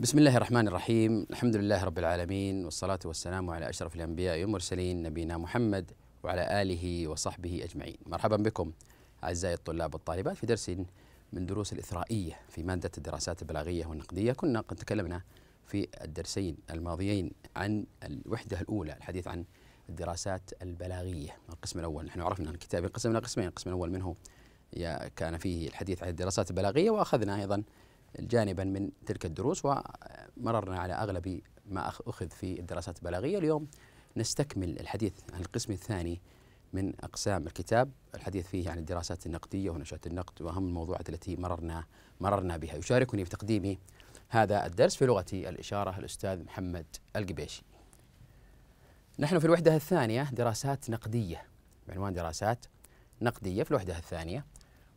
بسم الله الرحمن الرحيم الحمد لله رب العالمين والصلاة والسلام على أشرف الأنبياء والمرسلين نبينا محمد وعلى آله وصحبه أجمعين مرحبا بكم أعزائي الطلاب والطالبات في درس من دروس الإثرائية في مادة الدراسات البلاغية والنقدية كنا قد تكلمنا في الدرسين الماضيين عن الوحدة الأولى الحديث عن الدراسات البلاغية القسم الأول نحن عرفنا الكتاب ينقسم إلى قسمين القسم الأول منه كان فيه الحديث عن الدراسات البلاغية وأخذنا أيضا جانبا من تلك الدروس ومررنا على أغلب ما أخذ في الدراسات البلاغية اليوم نستكمل الحديث عن القسم الثاني من أقسام الكتاب الحديث فيه عن الدراسات النقدية ونشأة النقد وأهم الموضوعات التي مررنا مررنا بها يشاركني في تقديم هذا الدرس في لغه الإشارة الأستاذ محمد القبيشي نحن في الوحدة الثانية دراسات نقدية بعنوان دراسات نقدية في الوحدة الثانية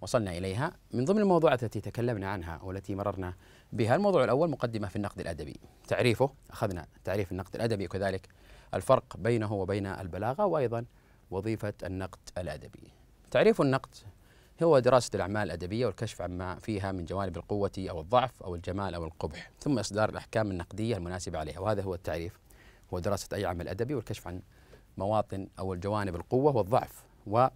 وصلنا إليها من ضمن الموضوعات التي تكلمنا عنها والتي مررنا بها الموضوع الأول مقدمة في النقد الأدبي تعريفه أخذنا تعريف النقد الأدبي وكذلك الفرق بينه وبين البلاغة وأيضا وظيفة النقد الأدبي تعريف النقد هو دراسة الأعمال الأدبية والكشف عما فيها من جوانب القوة أو الضعف أو الجمال أو القبح ثم إصدار الأحكام النقدية المناسبة عليها وهذا هو التعريف هو دراسة أي عمل أدبي والكشف عن مواطن أو الجوانب القوة والضعف و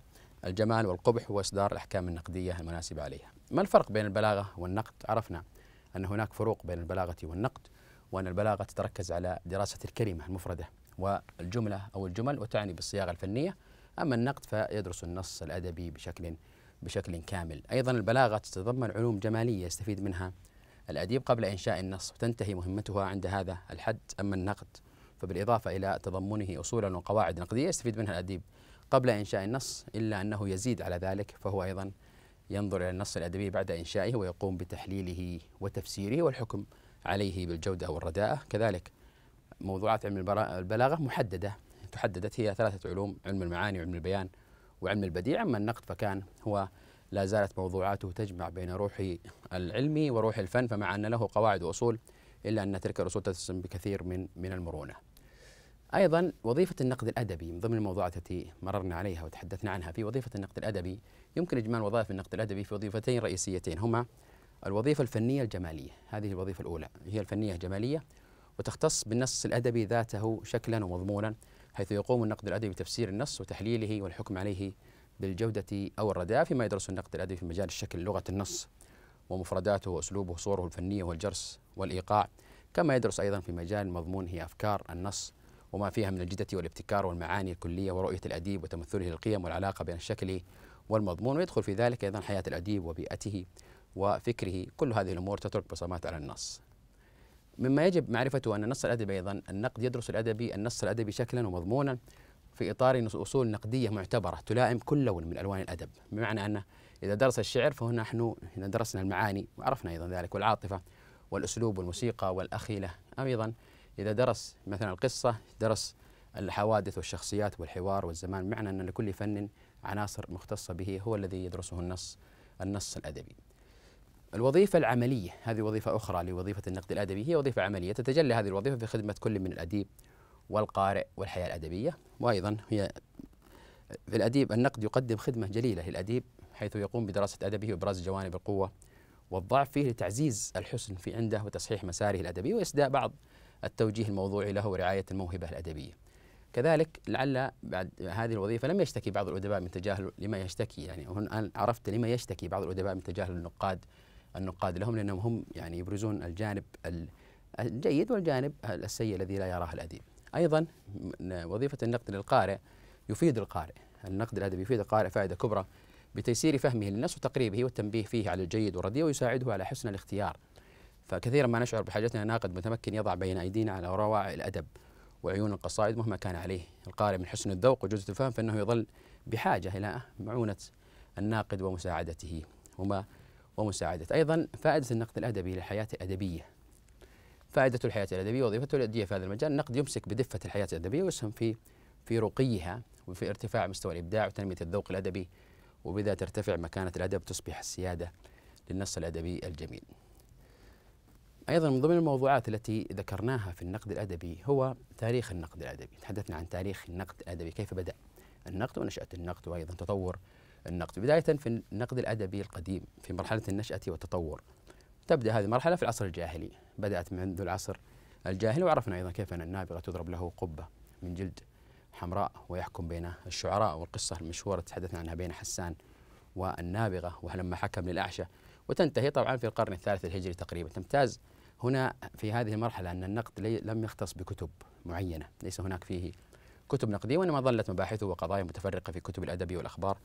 الجمال والقبح وإصدار الأحكام النقدية المناسبة عليها ما الفرق بين البلاغة والنقد؟ عرفنا أن هناك فروق بين البلاغة والنقد وأن البلاغة تتركز على دراسة الكلمة المفردة والجملة أو الجمل وتعني بالصياغة الفنية أما النقد فيدرس النص الأدبي بشكل بشكل كامل أيضا البلاغة تتضمن علوم جمالية يستفيد منها الأديب قبل إنشاء النص وتنتهي مهمتها عند هذا الحد أما النقد فبالإضافة إلى تضمنه أصولا وقواعد نقدية يستفيد منها الأديب قبل إنشاء النص إلا أنه يزيد على ذلك فهو أيضا ينظر إلى النص الأدبي بعد إنشائه ويقوم بتحليله وتفسيره والحكم عليه بالجودة والرداءة كذلك موضوعات علم البلاغة محددة تحددت هي ثلاثة علوم علم المعاني وعلم البيان وعلم البديع أما النقد فكان هو لا زالت موضوعاته تجمع بين روح العلم وروح الفن فمع أن له قواعد وأصول إلا أن تلك الأصول تتسم بكثير من من المرونة أيضا وظيفة النقد الأدبي من ضمن الموضوعات التي مررنا عليها وتحدثنا عنها في وظيفة النقد الأدبي يمكن إجمال وظائف النقد الأدبي في وظيفتين رئيسيتين هما الوظيفة الفنية الجمالية هذه الوظيفة الأولى هي الفنية الجمالية وتختص بالنص الأدبي ذاته شكلا ومضمونا حيث يقوم النقد الأدبي بتفسير النص وتحليله والحكم عليه بالجودة أو الرداء فيما يدرس النقد الأدبي في مجال الشكل لغة النص ومفرداته وأسلوبه وصوره الفنية والجرس والإيقاع كما يدرس أيضا في مجال مضمون هي أفكار النص وما فيها من الجدة والابتكار والمعاني الكلية ورؤية الأديب وتمثله للقيم والعلاقة بين الشكل والمضمون ويدخل في ذلك أيضا حياة الأديب وبيئته وفكره كل هذه الأمور تترك بصمات على النص مما يجب معرفته أن النص الأدبي أيضا النقد يدرس الأدبي النص الأدبي شكلا ومضمونا في إطار أصول نقدية معتبرة تلائم كل لون من ألوان الأدب بمعنى أن إذا درس الشعر فهنا نحن درسنا المعاني وعرفنا أيضا ذلك والعاطفة والأسلوب والموسيقى والأخيلة أيضا إذا درس مثلا القصة درس الحوادث والشخصيات والحوار والزمان معنى أن لكل فن عناصر مختصة به هو الذي يدرسه النص النص الأدبي الوظيفة العملية هذه وظيفة أخرى لوظيفة النقد الأدبي هي وظيفة عملية تتجلى هذه الوظيفة في خدمة كل من الأديب والقارئ والحياة الأدبية وأيضا هي في الأديب النقد يقدم خدمة جليلة للأديب حيث يقوم بدراسة أدبه وإبراز جوانب القوة والضعف فيه لتعزيز الحسن في عنده وتصحيح مساره الأدبي وإسداء بعض التوجيه الموضوعي له ورعاية الموهبة الأدبية كذلك لعل بعد هذه الوظيفة لم يشتكي بعض الأدباء من تجاهل لما يشتكي يعني الآن عرفت لما يشتكي بعض الأدباء من تجاهل النقاد النقاد لهم لأنهم هم يعني يبرزون الجانب الجيد والجانب السيء الذي لا يراه الأديب أيضا وظيفة النقد للقارئ يفيد القارئ النقد الأدبي يفيد القارئ فائدة كبرى بتيسير فهمه للنص وتقريبه والتنبيه فيه على الجيد والرديء ويساعده على حسن الاختيار فكثيرا ما نشعر بحاجتنا ناقد متمكن يضع بين أيدينا على روائع الأدب وعيون القصائد مهما كان عليه القارئ من حسن الذوق وجزء الفهم فإنه يظل بحاجة إلى معونة الناقد ومساعدته وما ومساعدته أيضا فائدة النقد الأدبي للحياة الأدبية فائدة الحياة الأدبية وظيفته الأدية في هذا المجال النقد يمسك بدفة الحياة الأدبية ويسهم في في رقيها وفي ارتفاع مستوى الإبداع وتنمية الذوق الأدبي وبذا ترتفع مكانة الأدب تصبح السيادة للنص الأدبي الجميل أيضا من ضمن الموضوعات التي ذكرناها في النقد الأدبي هو تاريخ النقد الأدبي تحدثنا عن تاريخ النقد الأدبي كيف بدأ النقد ونشأة النقد وأيضا تطور النقد بداية في النقد الأدبي القديم في مرحلة النشأة والتطور تبدأ هذه المرحلة في العصر الجاهلي بدأت منذ العصر الجاهلي وعرفنا أيضا كيف أن النابغة تضرب له قبة من جلد حمراء ويحكم بين الشعراء والقصة المشهورة تحدثنا عنها بين حسان والنابغة ولما حكم للأعشى وتنتهي طبعا في القرن الثالث الهجري تقريبا تمتاز هنا في هذه المرحلة أن النقد لم يختص بكتب معينة ليس هناك فيه كتب نقدية وإنما ظلت مباحثه وقضايا متفرقة في كتب الأدب والأخبار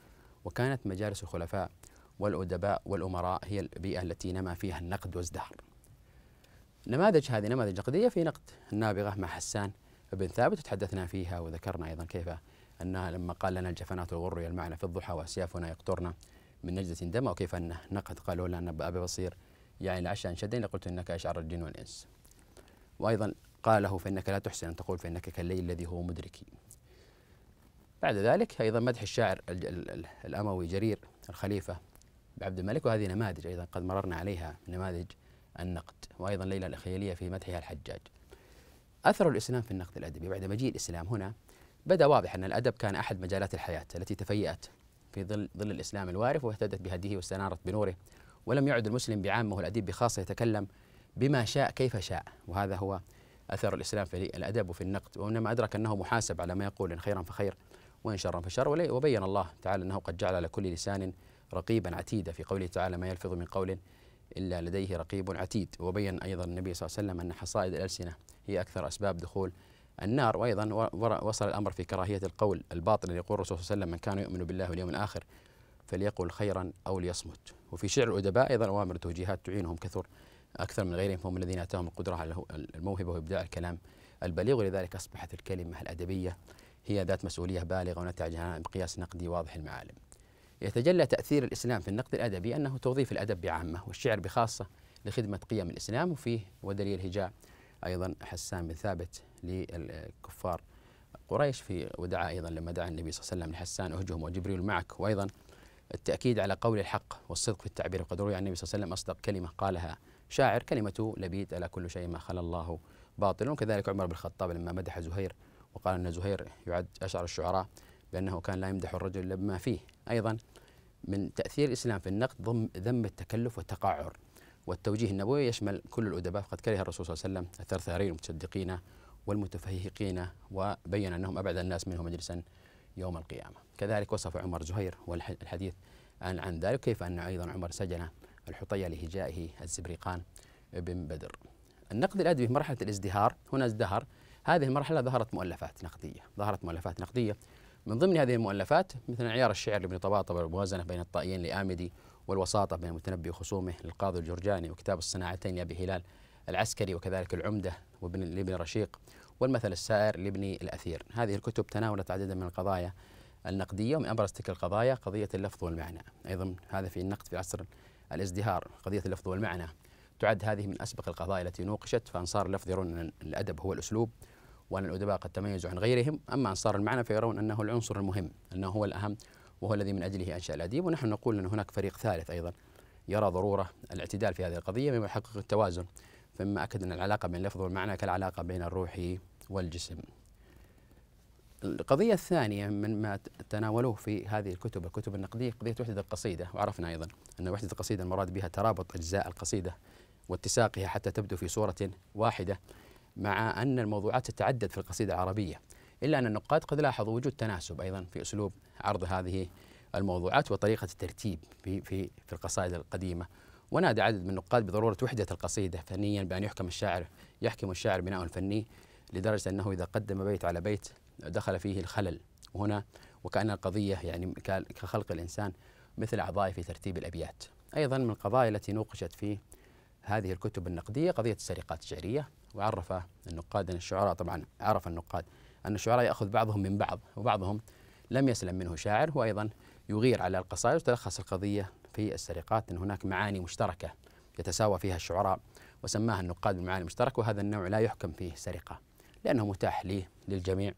وكانت مجالس الخلفاء والأدباء والأمراء هي البيئة التي نما فيها النقد وازدهر نماذج هذه نماذج نقدية في نقد النابغة مع حسان بن ثابت وتحدثنا فيها وذكرنا أيضا كيف أنها لما قال لنا الجفنات الغر يلمعن في الضحى وأسيافنا يقطرن من نجدة دم وكيف أنه نقد قالوا لنا أبي بصير يعني العشاء أنشدني لقلت إنك أشعر الجن والإنس وأيضا قال له فإنك لا تحسن أن تقول فإنك كالليل الذي هو مدركي بعد ذلك أيضا مدح الشاعر الأموي جرير الخليفة بعبد الملك وهذه نماذج أيضا قد مررنا عليها نماذج النقد وأيضا ليلى الخيالية في مدحها الحجاج أثر الإسلام في النقد الأدبي بعد مجيء الإسلام هنا بدأ واضح أن الأدب كان أحد مجالات الحياة التي تفيأت في ظل, ظل الإسلام الوارف واهتدت بهديه واستنارت بنوره ولم يعد المسلم بعامه والأديب بخاصة يتكلم بما شاء كيف شاء وهذا هو أثر الإسلام في الأدب وفي النقد وإنما أدرك أنه محاسب على ما يقول إن خيرا فخير وإن شرا فشر وبين الله تعالى أنه قد جعل على كل لسان رقيبا عتيدا في قوله تعالى ما يلفظ من قول إلا لديه رقيب عتيد وبين أيضا النبي صلى الله عليه وسلم أن حصائد الألسنة هي أكثر أسباب دخول النار وأيضا وصل الأمر في كراهية القول الباطل يقول الرسول صلى الله عليه وسلم من كان يؤمن بالله واليوم الآخر فليقل خيرا أو ليصمت وفي شعر الأدباء أيضا أوامر وتوجيهات تعينهم كثر أكثر من غيرهم فهم الذين أتاهم القدرة على الموهبة وإبداع الكلام البليغ ولذلك أصبحت الكلمة الأدبية هي ذات مسؤولية بالغة ونتعجها بقياس نقدي واضح المعالم يتجلى تأثير الإسلام في النقد الأدبي أنه توظيف الأدب بعامة والشعر بخاصة لخدمة قيم الإسلام وفيه ودليل الهجاء أيضا حسان بن ثابت للكفار قريش في ودعا أيضا لما دعا النبي صلى الله عليه وسلم لحسان أهجهم وجبريل معك وأيضا التأكيد على قول الحق والصدق في التعبير وقد روي عن النبي صلى الله عليه وسلم أصدق كلمة قالها شاعر كلمة لبيد ألا كل شيء ما خلا الله باطل وكذلك عمر بن الخطاب لما مدح زهير وقال أن زهير يعد أشعر الشعراء بأنه كان لا يمدح الرجل إلا بما فيه أيضا من تأثير الإسلام في النقد ضم, ذم التكلف والتقعر والتوجيه النبوي يشمل كل الأدباء فقد كره الرسول صلى الله عليه وسلم الثرثارين المتشدقين والمتفهقين وبين أنهم أبعد الناس منه مجلسا يوم القيامة كذلك وصف عمر زهير والحديث عن, عن ذلك كيف أن أيضا عمر سجن الحطية لهجائه الزبريقان بن بدر النقد الأدبي في مرحلة الازدهار هنا ازدهر هذه المرحلة ظهرت مؤلفات نقدية ظهرت مؤلفات نقدية من ضمن هذه المؤلفات مثل عيار الشعر لابن طباطبة والموازنة بين الطائيين لآمدي والوساطة بين المتنبي وخصومه للقاضي الجرجاني وكتاب الصناعتين لأبي هلال العسكري وكذلك العمدة وابن لابن رشيق والمثل السائر لابن الأثير هذه الكتب تناولت عددا من القضايا النقدية ومن أبرز تلك القضايا قضية اللفظ والمعنى أيضا هذا في النقد في عصر الازدهار قضية اللفظ والمعنى تعد هذه من أسبق القضايا التي نوقشت فأنصار اللفظ يرون أن الأدب هو الأسلوب وأن الأدباء قد تميزوا عن غيرهم أما أنصار المعنى فيرون أنه العنصر المهم أنه هو الأهم وهو الذي من أجله أنشأ الأديب ونحن نقول أن هناك فريق ثالث أيضا يرى ضرورة الاعتدال في هذه القضية مما يحقق التوازن مما أكد أن العلاقة بين اللفظ والمعنى كالعلاقة بين الروح والجسم القضية الثانية مما تناولوه في هذه الكتب الكتب النقدية قضية وحدة القصيدة وعرفنا أيضا أن وحدة القصيدة المراد بها ترابط أجزاء القصيدة واتساقها حتى تبدو في صورة واحدة مع أن الموضوعات تتعدد في القصيدة العربية إلا أن النقاد قد لاحظوا وجود تناسب أيضا في أسلوب عرض هذه الموضوعات وطريقة الترتيب في في في القصائد القديمة ونادى عدد من النقاد بضرورة وحدة القصيدة فنيا بأن يحكم الشاعر يحكم الشاعر بناء فني لدرجة أنه إذا قدم بيت على بيت دخل فيه الخلل وهنا وكأن القضية يعني كخلق الإنسان مثل أعضاء في ترتيب الأبيات أيضا من القضايا التي نوقشت في هذه الكتب النقدية قضية السرقات الشعرية وعرف النقاد أن الشعراء طبعا عرف النقاد أن الشعراء يأخذ بعضهم من بعض وبعضهم لم يسلم منه شاعر وأيضا يغير على القصائد وتلخص القضية في السرقات أن هناك معاني مشتركة يتساوى فيها الشعراء وسماها النقاد بالمعاني المشتركة وهذا النوع لا يحكم فيه سرقة لأنه متاح ليه للجميع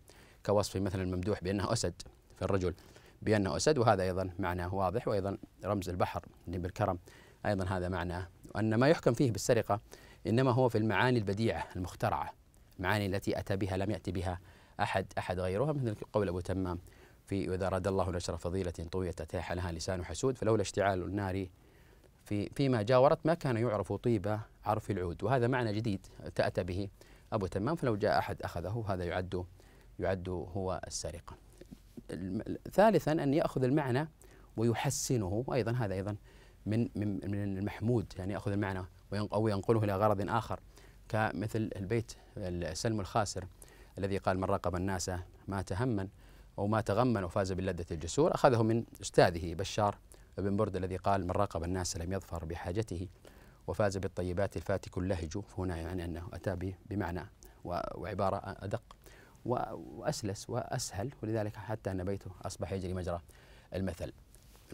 كوصف مثلا الممدوح بأنه أسد في الرجل بأنه أسد وهذا أيضا معناه واضح وأيضا رمز البحر بالكرم أيضا هذا معناه أن ما يحكم فيه بالسرقة إنما هو في المعاني البديعة المخترعة المعاني التي أتى بها لم يأتي بها أحد أحد غيرها مثل قول أبو تمام في وإذا أراد الله نشر فضيلة طويت أتاح لها لسان حسود فلولا اشتعال النار في فيما جاورت ما كان يعرف طيب عرف العود وهذا معنى جديد تأتى به أبو تمام فلو جاء أحد أخذه هذا يعد يعد هو السرقة ثالثا أن يأخذ المعنى ويحسنه أيضا هذا أيضا من من من المحمود يعني ياخذ المعنى او ينقله الى غرض اخر كمثل البيت سلم الخاسر الذي قال من رقب الناس مات هما أو ما تغمن وفاز باللذة الجسور أخذه من أستاذه بشار بن برد الذي قال من راقب الناس لم يظفر بحاجته وفاز بالطيبات الفاتك اللهج فهنا يعني أنه أتى بمعنى وعبارة أدق وأسلس وأسهل ولذلك حتى أن بيته أصبح يجري مجرى المثل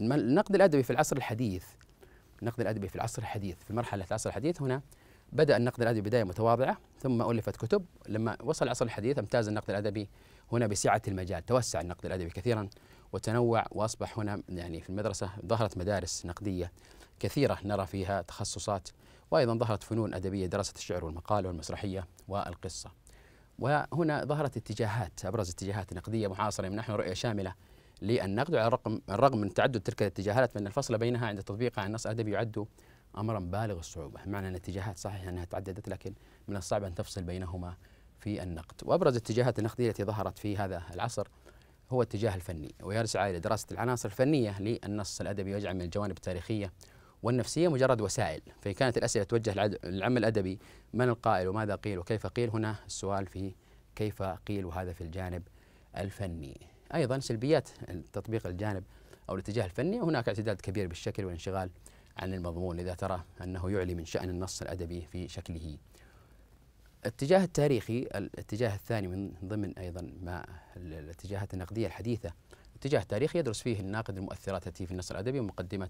النقد الأدبي في العصر الحديث النقد الأدبي في العصر الحديث في مرحلة العصر الحديث هنا بدأ النقد الأدبي بداية متواضعة ثم ألفت كتب لما وصل العصر الحديث امتاز النقد الأدبي هنا بسعة المجال توسع النقد الأدبي كثيرا وتنوع وأصبح هنا يعني في المدرسة ظهرت مدارس نقدية كثيرة نرى فيها تخصصات وأيضا ظهرت فنون أدبية دراسة الشعر والمقال والمسرحية والقصة وهنا ظهرت اتجاهات أبرز اتجاهات نقدية محاصرة يمنحنا رؤية شاملة للنقد وعلى الرغم الرغم من تعدد تلك الاتجاهات فإن الفصل بينها عند تطبيقها عن نص أدبي يعد أمرا بالغ الصعوبة معنى أن الاتجاهات صحيح أنها تعددت لكن من الصعب أن تفصل بينهما في النقد وأبرز اتجاهات النقدية التي ظهرت في هذا العصر هو الاتجاه الفني ويرسع إلى دراسة العناصر الفنية للنص الأدبي ويجعل من الجوانب التاريخية والنفسية مجرد وسائل فإن كانت الأسئلة توجه للعمل الأدبي من القائل وماذا قيل وكيف قيل هنا السؤال في كيف قيل وهذا في الجانب الفني أيضا سلبيات تطبيق الجانب أو الاتجاه الفني هناك اعتداد كبير بالشكل والانشغال عن المضمون إذا ترى أنه يعلي من شأن النص الأدبي في شكله الاتجاه التاريخي الاتجاه الثاني من ضمن ايضا ما الاتجاهات النقديه الحديثه اتجاه تاريخي يدرس فيه الناقد المؤثرات التي في النص الادبي ومقدمه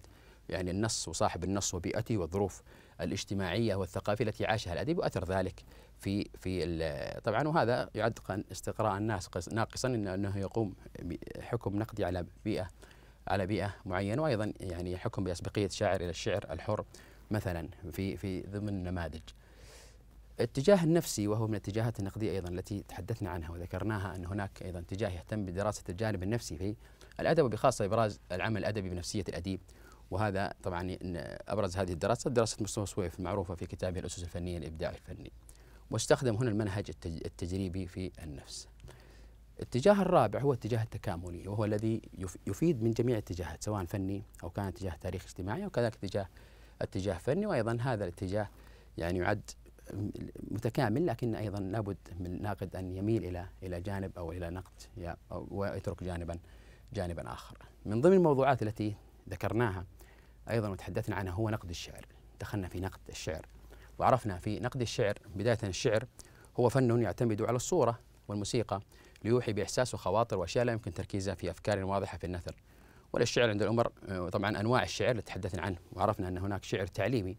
يعني النص وصاحب النص وبيئته والظروف الاجتماعيه والثقافيه التي عاشها الاديب واثر ذلك في في طبعا وهذا يعد استقراء الناس ناقصا انه يقوم حكم نقدي على بيئه على بيئه معينه وايضا يعني حكم باسبقيه شاعر الى الشعر الحر مثلا في في ضمن نماذج الاتجاه النفسي وهو من الاتجاهات النقدية أيضا التي تحدثنا عنها وذكرناها أن هناك أيضا اتجاه يهتم بدراسة الجانب النفسي في الأدب وبخاصة إبراز العمل الأدبي بنفسية الأديب وهذا طبعا أبرز هذه الدراسة دراسة مصطفى سويف المعروفة في كتابه الأسس الفنية للإبداع الفني واستخدم هنا المنهج التجريبي في النفس الاتجاه الرابع هو الاتجاه التكاملي وهو الذي يفيد من جميع الاتجاهات سواء فني أو كان اتجاه تاريخ اجتماعي أو كذلك اتجاه اتجاه فني وأيضا هذا الاتجاه يعني يعد متكامل لكن ايضا لابد من ناقد ان يميل الى الى جانب او الى نقد ويترك جانبا جانبا اخر. من ضمن الموضوعات التي ذكرناها ايضا وتحدثنا عنها هو نقد الشعر، دخلنا في نقد الشعر وعرفنا في نقد الشعر بدايه الشعر هو فن يعتمد على الصوره والموسيقى ليوحي باحساس وخواطر واشياء لا يمكن تركيزها في افكار واضحه في النثر. وللشعر عند الامر آه، طبعا انواع الشعر اللي تحدثنا عنه وعرفنا ان هناك شعر تعليمي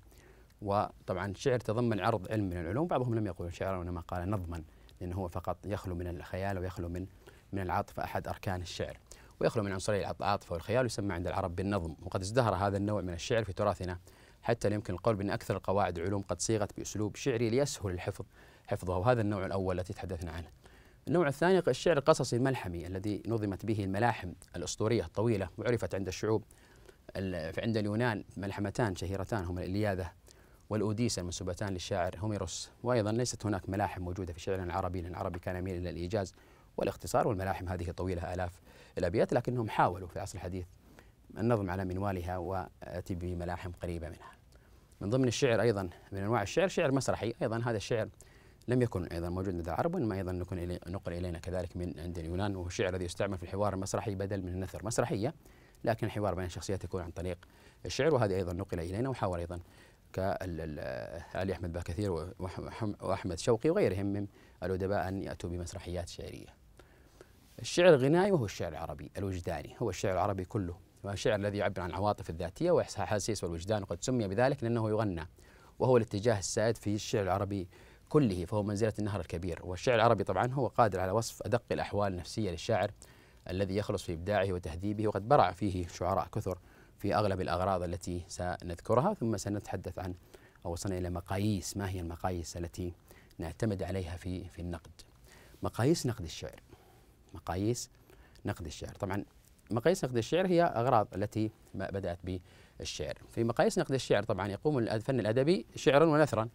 وطبعا الشعر تضمن عرض علم من العلوم بعضهم لم يقل شعرا وإنما قال نظما لأنه هو فقط يخلو من الخيال ويخلو من من العاطفة أحد أركان الشعر ويخلو من عنصري العاطفة والخيال ويسمى عند العرب بالنظم وقد ازدهر هذا النوع من الشعر في تراثنا حتى يمكن القول بأن أكثر القواعد العلوم قد صيغت بأسلوب شعري ليسهل الحفظ حفظه وهذا النوع الأول الذي تحدثنا عنه النوع الثاني الشعر القصصي الملحمي الذي نظمت به الملاحم الأسطورية الطويلة وعرفت عند الشعوب عند اليونان ملحمتان شهيرتان هما الإلياذة والأوديسة المنسوبتان للشاعر هوميروس وأيضا ليست هناك ملاحم موجودة في شعرنا العربي لأن العربي كان يميل إلى الإيجاز والاختصار والملاحم هذه طويلة آلاف الأبيات لكنهم حاولوا في العصر الحديث النظم على منوالها وأتي بملاحم قريبة منها من ضمن الشعر أيضا من أنواع الشعر شعر مسرحي أيضا هذا الشعر لم يكن أيضا موجود لدى العرب وإنما أيضا نكون نقل إلينا كذلك من عند اليونان وهو الشعر الذي يستعمل في الحوار المسرحي بدل من النثر مسرحية لكن الحوار بين الشخصيات يكون عن طريق الشعر وهذا أيضا نقل إلينا وحاول أيضا كعلي أحمد باكثير وأحمد شوقي وغيرهم من الأدباء أن يأتوا بمسرحيات شعرية الشعر الغنائي وهو الشعر العربي الوجداني هو الشعر العربي كله والشعر الذي يعبر عن العواطف الذاتية وأحاسيس والوجدان وقد سمي بذلك لأنه يغنى وهو الاتجاه السائد في الشعر العربي كله فهو منزلة النهر الكبير والشعر العربي طبعا هو قادر على وصف أدق الأحوال النفسية للشاعر الذي يخلص في إبداعه وتهذيبه وقد برع فيه شعراء كثر في أغلب الأغراض التي سنذكرها ثم سنتحدث عن أو وصلنا إلى مقاييس ما هي المقاييس التي نعتمد عليها في في النقد مقاييس نقد الشعر مقاييس نقد الشعر طبعا مقاييس نقد الشعر هي أغراض التي بدأت بالشعر في مقاييس نقد الشعر طبعا يقوم الفن الأدبي شعرا ونثرا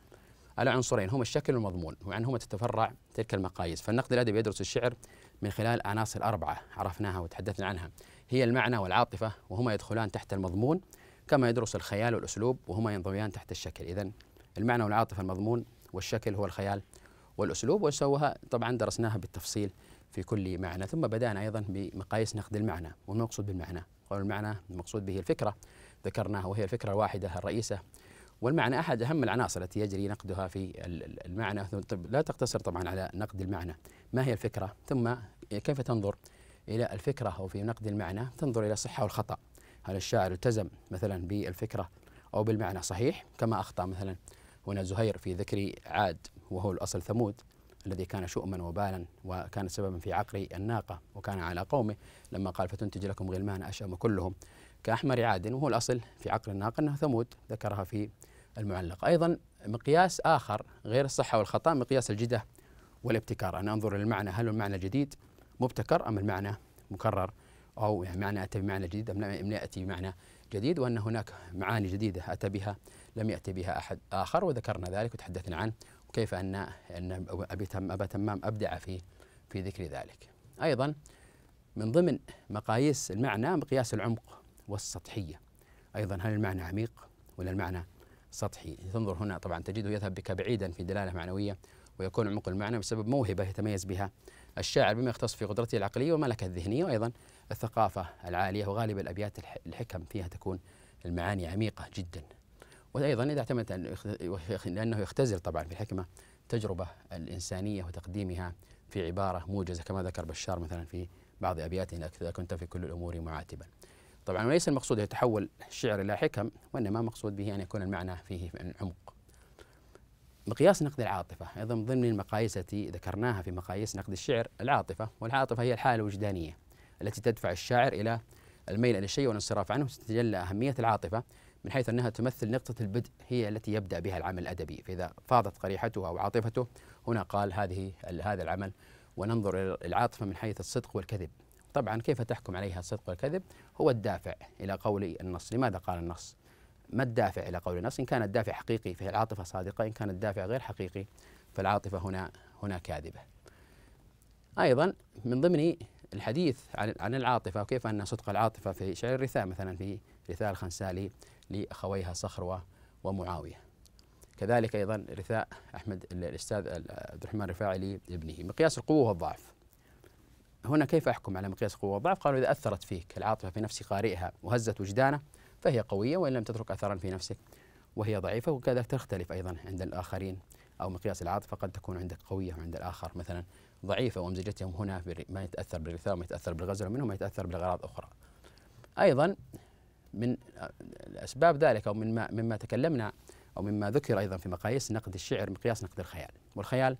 على عنصرين هما الشكل والمضمون وعنهما تتفرع تلك المقاييس فالنقد الأدبي يدرس الشعر من خلال عناصر أربعة عرفناها وتحدثنا عنها هي المعنى والعاطفة وهما يدخلان تحت المضمون كما يدرس الخيال والأسلوب وهما ينضويان تحت الشكل إذا المعنى والعاطفة المضمون والشكل هو الخيال والأسلوب وسوها طبعا درسناها بالتفصيل في كل معنى ثم بدأنا أيضا بمقاييس نقد المعنى والمقصود بالمعنى والمعنى المقصود به الفكرة ذكرناها وهي الفكرة الواحدة الرئيسة والمعنى أحد أهم العناصر التي يجري نقدها في المعنى لا تقتصر طبعا على نقد المعنى ما هي الفكرة ثم كيف تنظر إلى الفكرة أو في نقد المعنى تنظر إلى الصحة والخطأ هل الشاعر التزم مثلا بالفكرة أو بالمعنى صحيح كما أخطأ مثلا هنا زهير في ذكر عاد وهو الأصل ثمود الذي كان شؤما وبالا وكان سببا في عقر الناقة وكان على قومه لما قال فتنتج لكم غلمان أشأم كلهم كأحمر عاد وهو الأصل في عقر الناقة أنها ثمود ذكرها في المعلق أيضا مقياس آخر غير الصحة والخطأ مقياس الجدة والابتكار أنا أنظر للمعنى هل المعنى جديد مبتكر أم المعنى مكرر أو يعني معنى أتى بمعنى جديد أم لم يأتي بمعنى جديد وأن هناك معاني جديدة أتى بها لم يأتي بها أحد آخر وذكرنا ذلك وتحدثنا عنه وكيف أن أن أبي تم أبا تمام أبدع في في ذكر ذلك أيضا من ضمن مقاييس المعنى مقياس العمق والسطحية أيضا هل المعنى عميق ولا المعنى سطحي تنظر هنا طبعا تجده يذهب بك بعيدا في دلالة معنوية ويكون عمق المعنى بسبب موهبة يتميز بها الشاعر بما يختص في قدرته العقلية والملكة الذهنية وأيضا الثقافة العالية وغالبا الأبيات الحكم فيها تكون المعاني عميقة جدا وأيضا إذا اعتمد لأنه يختزل طبعا في الحكمة تجربه الإنسانية وتقديمها في عبارة موجزة كما ذكر بشار مثلا في بعض أبياته إذا كنت في كل الأمور معاتبا طبعا وليس المقصود يتحول الشعر إلى حكم وإنما مقصود به أن يكون المعنى فيه عمق مقياس نقد العاطفة أيضا من ضمن المقاييس التي ذكرناها في مقاييس نقد الشعر العاطفة والعاطفة هي الحالة الوجدانية التي تدفع الشاعر إلى الميل إلى الشيء والانصراف عنه تتجلى أهمية العاطفة من حيث أنها تمثل نقطة البدء هي التي يبدأ بها العمل الأدبي فإذا فاضت قريحته أو عاطفته هنا قال هذه هذا العمل وننظر إلى العاطفة من حيث الصدق والكذب طبعا كيف تحكم عليها الصدق والكذب هو الدافع إلى قول النص لماذا قال النص ما الدافع إلى قول النص إن كان الدافع حقيقي فهي العاطفة صادقة إن كان الدافع غير حقيقي فالعاطفة هنا هنا كاذبة أيضا من ضمن الحديث عن عن العاطفة وكيف أن صدق العاطفة في شعر الرثاء مثلا في رثاء الخنسالي لأخويها صخروة ومعاوية كذلك أيضا رثاء أحمد الأستاذ عبد الرحمن الرفاعي لابنه مقياس القوة والضعف هنا كيف أحكم على مقياس القوة والضعف قالوا إذا أثرت فيك العاطفة في نفس قارئها وهزت وجدانه فهي قوية وإن لم تترك أثرا في نفسك وهي ضعيفة وكذلك تختلف أيضا عند الآخرين أو مقياس العاطفة قد تكون عندك قوية وعند الآخر مثلا ضعيفة وأمزجتهم هنا ما يتأثر بالرثاء وما يتأثر بالغزل ومنهم ما يتأثر بالأغراض أخرى أيضا من أسباب ذلك أو مما, مما تكلمنا أو مما ذكر أيضا في مقاييس نقد الشعر مقياس نقد الخيال والخيال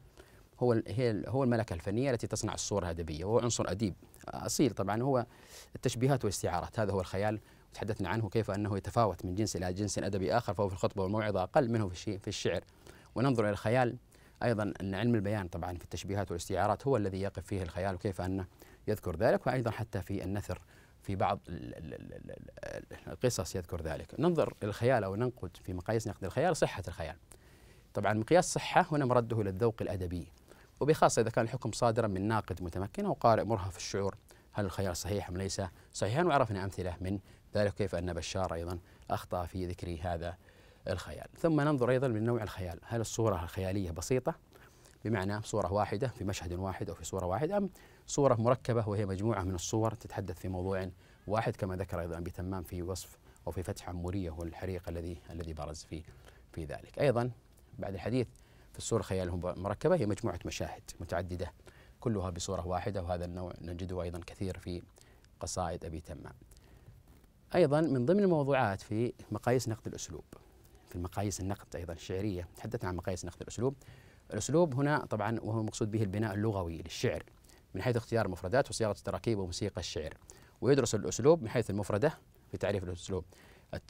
هو هي هو الملكة الفنية التي تصنع الصورة الأدبية وهو عنصر أديب أصيل طبعا هو التشبيهات والاستعارات هذا هو الخيال تحدثنا عنه كيف أنه يتفاوت من جنس إلى جنس أدبي آخر فهو في الخطبة والموعظة أقل منه في الشعر وننظر إلى الخيال أيضا أن علم البيان طبعا في التشبيهات والاستعارات هو الذي يقف فيه الخيال وكيف أنه يذكر ذلك وأيضا حتى في النثر في بعض القصص يذكر ذلك ننظر الخيال أو ننقد في مقاييس نقد الخيال صحة الخيال طبعا مقياس صحة هنا مرده إلى الذوق الأدبي وبخاصة إذا كان الحكم صادرا من ناقد متمكن أو قارئ مرهف الشعور هل الخيال صحيح أم ليس صحيحا وعرفنا أمثلة من ذلك كيف أن بشار أيضا أخطأ في ذكر هذا الخيال ثم ننظر أيضا من نوع الخيال هل الصورة الخيالية بسيطة بمعنى صورة واحدة في مشهد واحد أو في صورة واحدة أم صورة مركبة وهي مجموعة من الصور تتحدث في موضوع واحد كما ذكر أيضا تمام في وصف أو في فتح عمورية والحريق الذي الذي برز في في ذلك أيضا بعد الحديث في الصورة الخيال المركبة هي مجموعة مشاهد متعددة كلها بصورة واحده وهذا النوع نجده أيضا كثير في قصائد أبي تمام أيضا من ضمن الموضوعات في مقاييس نقد الأسلوب في مقاييس النقد أيضا الشعرية تحدثنا عن مقاييس نقد الأسلوب الأسلوب هنا طبعا وهو المقصود به البناء اللغوي للشعر من حيث اختيار المفردات وصياغة التراكيب وموسيقى الشعر ويدرس الأسلوب من حيث المفردة في تعريف الأسلوب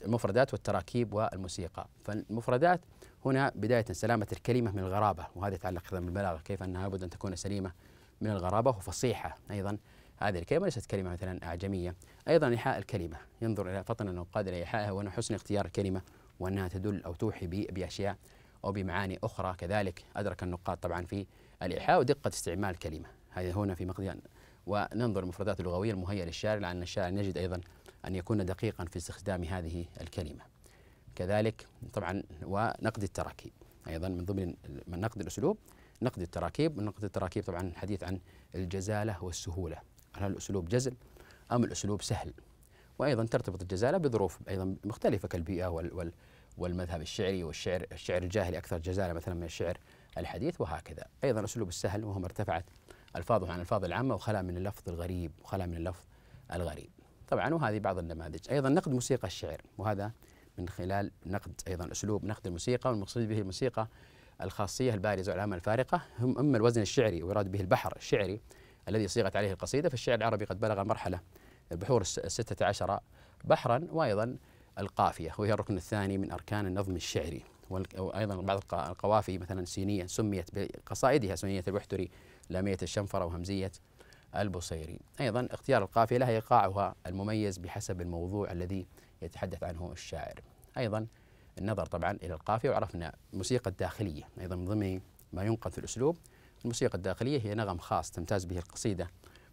المفردات والتراكيب والموسيقى فالمفردات هنا بداية سلامة الكلمة من الغرابة وهذا يتعلق بالبلاغة كيف أنها لابد أن تكون سليمة من الغرابة وفصيحة أيضا هذه الكلمة ليست كلمة مثلا أعجمية أيضا إيحاء الكلمة ينظر إلى فطن النقاد إلى إيحائها وأنه حسن اختيار الكلمة وأنها تدل أو توحي بأشياء أو بمعاني أخرى كذلك أدرك النقاد طبعا في الإيحاء ودقة استعمال الكلمة هذه هنا في مقضي وننظر المفردات اللغوية المهيئة للشاعر لأن الشاعر نجد أيضا أن يكون دقيقا في استخدام هذه الكلمة كذلك طبعا ونقد التراكيب أيضا من ضمن من نقد الأسلوب نقد التراكيب ونقد التراكيب طبعا الحديث عن الجزالة والسهولة هل الأسلوب جزل أم الأسلوب سهل وأيضا ترتبط الجزالة بظروف أيضا مختلفة كالبيئة وال وال والمذهب الشعري والشعر الشعر الجاهلي أكثر جزالة مثلا من الشعر الحديث وهكذا أيضا أسلوب السهل وهو ارتفعت ألفاظه عن الفاظ العامة وخلا من اللفظ الغريب وخلا من اللفظ الغريب طبعا وهذه بعض النماذج أيضا نقد موسيقى الشعر وهذا من خلال نقد أيضا أسلوب نقد الموسيقى والمقصود به الموسيقى الخاصية البارزة والعامه الفارقة هم أما الوزن الشعري ويراد به البحر الشعري الذي صيغت عليه القصيدة فالشعر العربي قد بلغ مرحلة البحور الستة عشر بحرا وأيضا القافية وهي الركن الثاني من أركان النظم الشعري وأيضا بعض القوافي مثلا سينية سميت بقصائدها سينية البحتري لامية الشنفرة وهمزية البصيري أيضا اختيار القافية لها إيقاعها المميز بحسب الموضوع الذي يتحدث عنه الشاعر أيضا النظر طبعا إلى القافية وعرفنا موسيقى الداخلية أيضا من ضمن ما ينقل في الأسلوب الموسيقى الداخلية هي نغم خاص تمتاز به القصيدة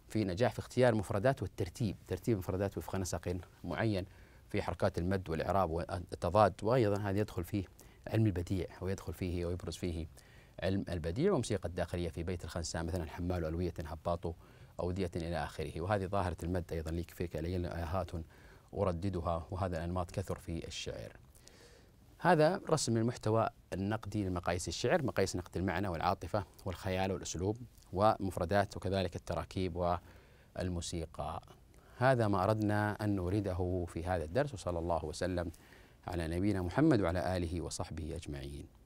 في نجاح في اختيار المفردات والترتيب ترتيب المفردات وفق نسق معين في حركات المد والإعراب والتضاد وأيضا هذا يدخل فيه علم البديع ويدخل فيه ويبرز فيه علم البديع وموسيقى الداخلية في بيت الخنساء مثلا حمال ألوية هباط أودية إلى آخره وهذه ظاهرة المد أيضا ليك فيك ليل آهات أرددها وهذا الأنماط كثر في الشعر هذا رسم المحتوى النقدي لمقاييس الشعر مقاييس نقد المعنى والعاطفة والخيال والأسلوب ومفردات وكذلك التراكيب والموسيقى هذا ما أردنا أن نورده في هذا الدرس وصلى الله وسلم على نبينا محمد وعلى آله وصحبه أجمعين